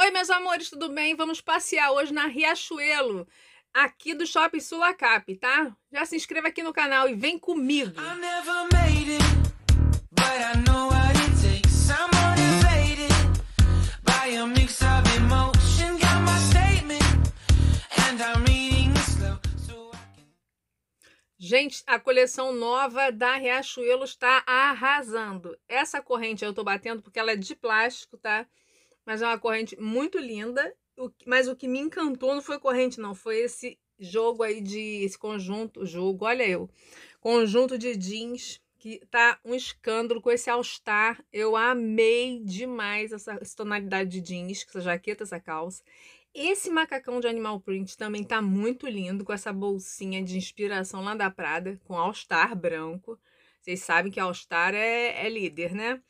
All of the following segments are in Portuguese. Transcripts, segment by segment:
Oi, meus amores, tudo bem? Vamos passear hoje na Riachuelo, aqui do Shopping Sulacap, tá? Já se inscreva aqui no canal e vem comigo. Gente, a coleção nova da Riachuelo está arrasando. Essa corrente eu tô batendo porque ela é de plástico, tá? mas é uma corrente muito linda. mas o que me encantou não foi corrente, não, foi esse jogo aí de esse conjunto, jogo, olha eu, conjunto de jeans que tá um escândalo com esse All Star. Eu amei demais essa, essa tonalidade de jeans, essa jaqueta, essa calça. Esse macacão de animal print também tá muito lindo com essa bolsinha de inspiração lá da Prada com All Star branco. Vocês sabem que All Star é, é líder, né?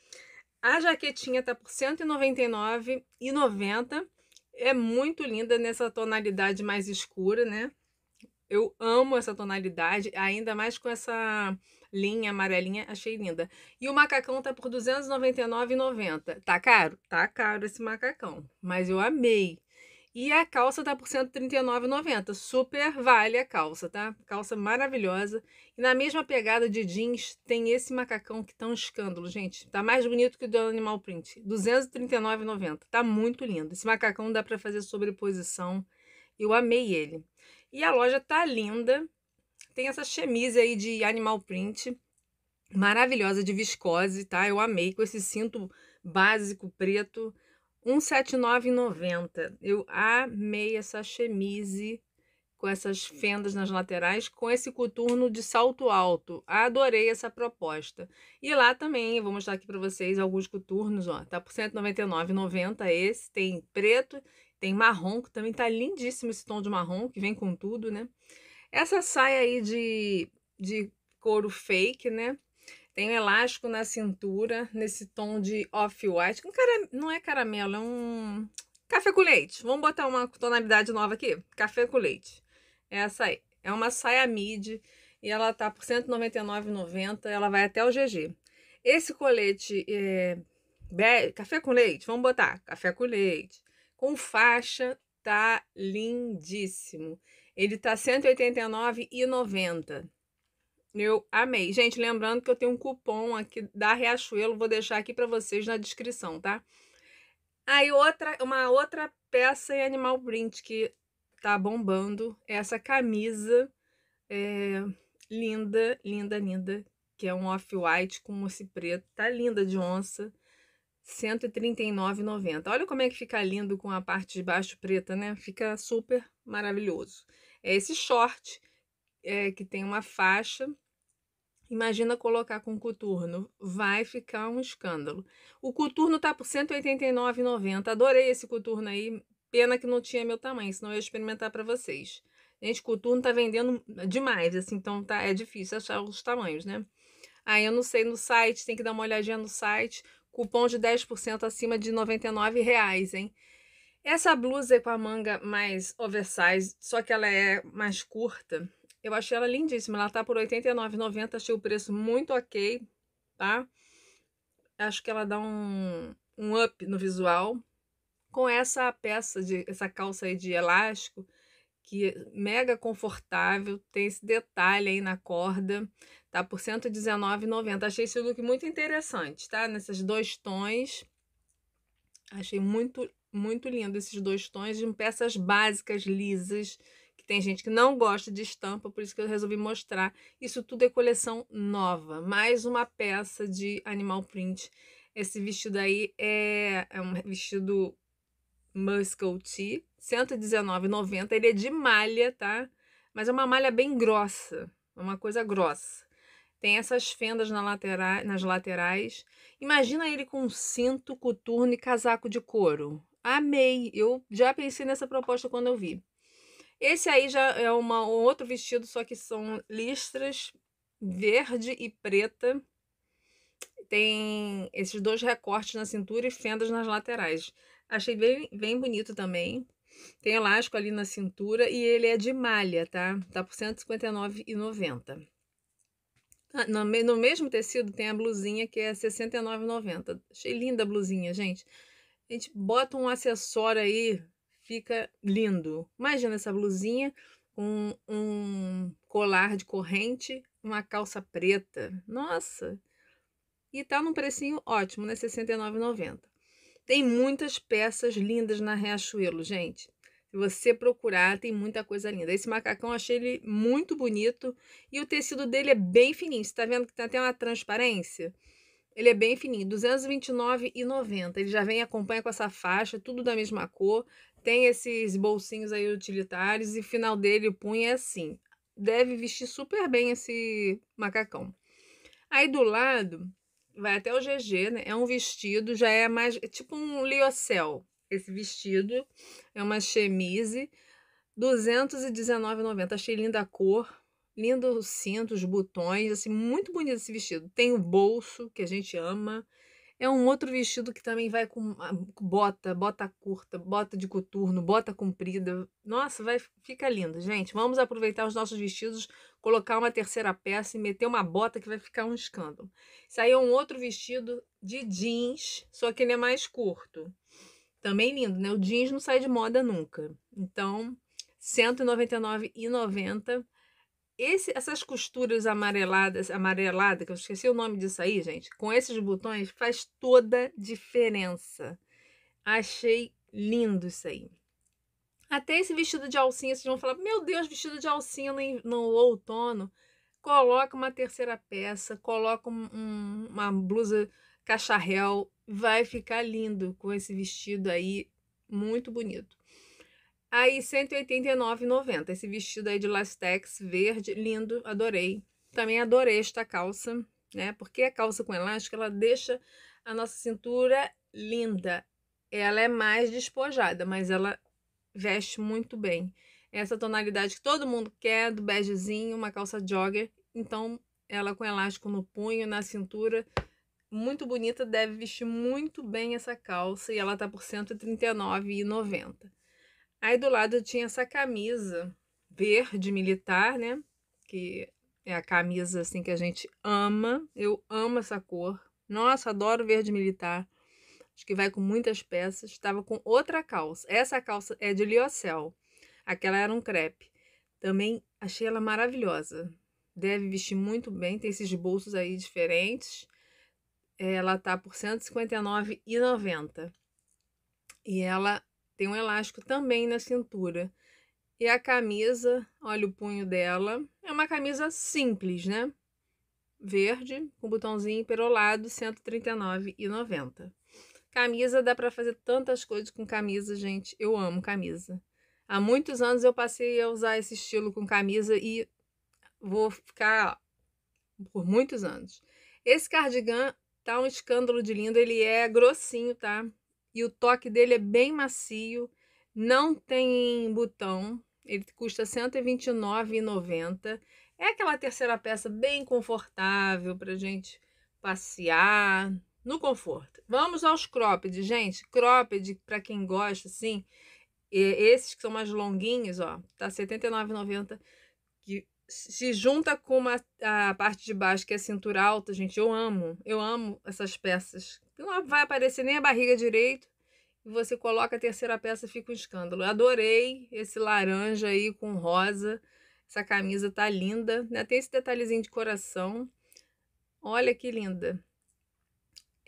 A jaquetinha tá por R$ 199,90. É muito linda nessa tonalidade mais escura, né? Eu amo essa tonalidade, ainda mais com essa linha amarelinha, achei linda. E o macacão tá por R$ 299,90. Tá caro? Tá caro esse macacão, mas eu amei. E a calça tá por R$ 139,90. Super vale a calça, tá? Calça maravilhosa. E na mesma pegada de jeans, tem esse macacão que tá um escândalo, gente. Tá mais bonito que o do Animal Print. R$ 239,90. Tá muito lindo. Esse macacão dá para fazer sobreposição. Eu amei ele. E a loja tá linda. Tem essa chemise aí de Animal Print. Maravilhosa, de viscose, tá? Eu amei. Com esse cinto básico preto. 179,90. Eu amei essa chemise com essas fendas nas laterais, com esse coturno de salto alto. Adorei essa proposta. E lá também, vou mostrar aqui para vocês alguns coturnos, ó. Tá por 199,90 esse, tem preto, tem marrom, que também tá lindíssimo esse tom de marrom, que vem com tudo, né? Essa saia aí de, de couro fake, né? Tem um elástico na cintura, nesse tom de off-white. Um cara, não é caramelo, é um café com leite. Vamos botar uma tonalidade nova aqui? Café com leite. É essa aí. É uma saia midi e ela tá por R$199,90. Ela vai até o GG. Esse colete é, be... café com leite, vamos botar café com leite, com faixa, tá lindíssimo. Ele tá R$189,90. Eu amei. Gente, lembrando que eu tenho um cupom aqui da Riachuelo, vou deixar aqui para vocês na descrição, tá? Aí outra, uma outra peça em é animal print que tá bombando é essa camisa é, linda, linda, linda, que é um off-white com mousse preto, tá linda de onça. 139,90. Olha como é que fica lindo com a parte de baixo preta, né? Fica super maravilhoso. É esse short é, que tem uma faixa Imagina colocar com coturno, vai ficar um escândalo. O coturno tá por R$ 189,90. Adorei esse coturno aí. Pena que não tinha meu tamanho, senão eu ia experimentar para vocês. Gente, coturno tá vendendo demais, assim, então tá é difícil achar os tamanhos, né? Aí eu não sei no site, tem que dar uma olhadinha no site. Cupom de 10% acima de R$ 99,00, hein? Essa blusa é com a manga mais oversize, só que ela é mais curta. Eu achei ela lindíssima. Ela tá por R$ 89,90. Achei o preço muito ok, tá? Acho que ela dá um, um up no visual. Com essa peça, de essa calça aí de elástico, que é mega confortável. Tem esse detalhe aí na corda, tá? Por R$ 119,90. Achei esse look muito interessante, tá? Nesses dois tons. Achei muito, muito lindo esses dois tons de peças básicas, lisas, tem gente que não gosta de estampa, por isso que eu resolvi mostrar. Isso tudo é coleção nova. Mais uma peça de animal print. Esse vestido aí é, é um vestido Muscle R$ 119,90. Ele é de malha, tá? Mas é uma malha bem grossa, é uma coisa grossa. Tem essas fendas na latera nas laterais. Imagina ele com cinto, coturno e casaco de couro. Amei! Eu já pensei nessa proposta quando eu vi. Esse aí já é uma, um outro vestido, só que são listras verde e preta. Tem esses dois recortes na cintura e fendas nas laterais. Achei bem, bem bonito também. Tem elástico ali na cintura e ele é de malha, tá? Tá por R$159,90. No, ah, no mesmo tecido tem a blusinha que é R$69,90. Achei linda a blusinha, gente. A gente bota um acessório aí fica lindo. Imagina essa blusinha com um colar de corrente, uma calça preta. Nossa! E tá num precinho ótimo, né? R$ 69,90. Tem muitas peças lindas na Riachuelo, gente. Se você procurar, tem muita coisa linda. Esse macacão achei ele muito bonito e o tecido dele é bem fininho. Você tá vendo que tem tá até uma transparência? Ele é bem fininho, R$ 229,90. Ele já vem acompanha com essa faixa, tudo da mesma cor tem esses bolsinhos aí utilitários e final dele o punho é assim. Deve vestir super bem esse macacão. Aí do lado vai até o GG, né? É um vestido, já é mais é tipo um liocel. Esse vestido é uma chemise 219,90. Achei linda a cor, lindo o cinto, os botões, assim, muito bonito esse vestido. Tem o bolso que a gente ama é um outro vestido que também vai com ah, bota, bota curta, bota de coturno, bota comprida. Nossa, vai fica lindo, gente. Vamos aproveitar os nossos vestidos, colocar uma terceira peça e meter uma bota que vai ficar um escândalo. Isso aí é um outro vestido de jeans, só que ele é mais curto. Também lindo, né? O jeans não sai de moda nunca. Então, R$ 199,90 esse, essas costuras amareladas, amarelada, que eu esqueci o nome disso aí, gente, com esses botões faz toda diferença. Achei lindo isso aí. Até esse vestido de alcinha, vocês vão falar: Meu Deus, vestido de alcinha no, no outono. Coloca uma terceira peça, coloca um, um, uma blusa cacharel, vai ficar lindo com esse vestido aí, muito bonito. Aí, R$189,90. Esse vestido aí de lastex verde, lindo, adorei. Também adorei esta calça, né? Porque a calça com elástico, ela deixa a nossa cintura linda. Ela é mais despojada, mas ela veste muito bem. Essa tonalidade que todo mundo quer, do begezinho, uma calça jogger. Então, ela com elástico no punho, na cintura, muito bonita, deve vestir muito bem essa calça e ela tá por R$139,90. Aí do lado tinha essa camisa verde militar, né? Que é a camisa assim que a gente ama. Eu amo essa cor. Nossa, adoro verde militar. Acho que vai com muitas peças. Estava com outra calça. Essa calça é de liocel. Aquela era um crepe. Também achei ela maravilhosa. Deve vestir muito bem. Tem esses bolsos aí diferentes. Ela tá por R$ 159,90. E ela tem um elástico também na cintura. E a camisa, olha o punho dela. É uma camisa simples, né? Verde, com botãozinho perolado, R$ 139,90. Camisa dá para fazer tantas coisas com camisa, gente. Eu amo camisa. Há muitos anos eu passei a usar esse estilo com camisa e vou ficar por muitos anos. Esse cardigan tá um escândalo de lindo, ele é grossinho, tá? e o toque dele é bem macio, não tem botão, ele custa R$ 129,90. É aquela terceira peça bem confortável para gente passear no conforto. Vamos aos cropped, gente. Cropped, para quem gosta, assim, esses que são mais longuinhos, ó, tá R$ 79,90 se junta com uma, a parte de baixo, que é a cintura alta, gente. Eu amo, eu amo essas peças. Não vai aparecer nem a barriga direito. E você coloca a terceira peça, fica um escândalo. Eu adorei esse laranja aí com rosa. Essa camisa tá linda. Né? Tem esse detalhezinho de coração. Olha que linda.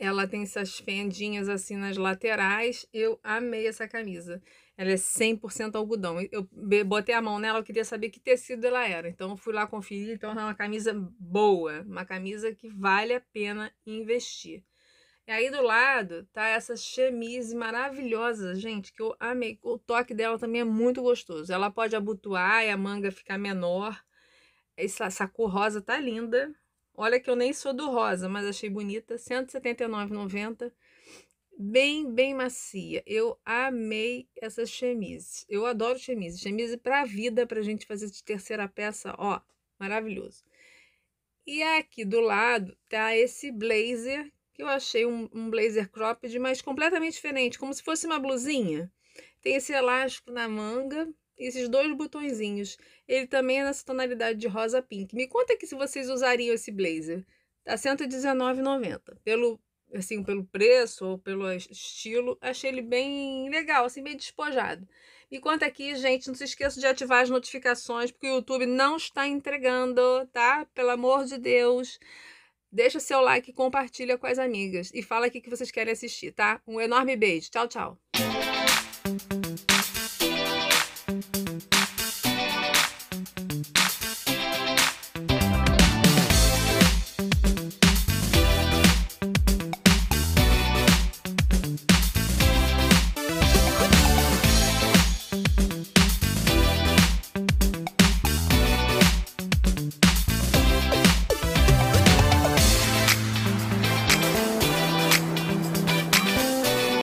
Ela tem essas fendinhas assim nas laterais. Eu amei essa camisa. Ela é 100% algodão. Eu botei a mão nela, eu queria saber que tecido ela era. Então fui lá conferir. Então é uma camisa boa, uma camisa que vale a pena investir. E aí do lado tá essa chemise maravilhosa, gente, que eu amei. O toque dela também é muito gostoso. Ela pode abotoar e a manga ficar menor. Essa, essa cor rosa tá linda. Olha que eu nem sou do rosa, mas achei bonita. R$179,90. Bem, bem macia. Eu amei essas chemises. Eu adoro chemises. Chemise para a vida, para a gente fazer de terceira peça, ó, maravilhoso. E aqui do lado tá esse blazer, que eu achei um, um blazer cropped, mas completamente diferente, como se fosse uma blusinha. Tem esse elástico na manga, esses dois botõezinhos. Ele também é nessa tonalidade de rosa pink. Me conta aqui se vocês usariam esse blazer. Tá R$ 119,90. Pelo, assim, pelo preço ou pelo estilo, achei ele bem legal, assim, bem despojado. Me conta aqui, gente, não se esqueça de ativar as notificações, porque o YouTube não está entregando, tá? Pelo amor de Deus. Deixa seu like, compartilha com as amigas e fala aqui que vocês querem assistir, tá? Um enorme beijo. Tchau, tchau. thank you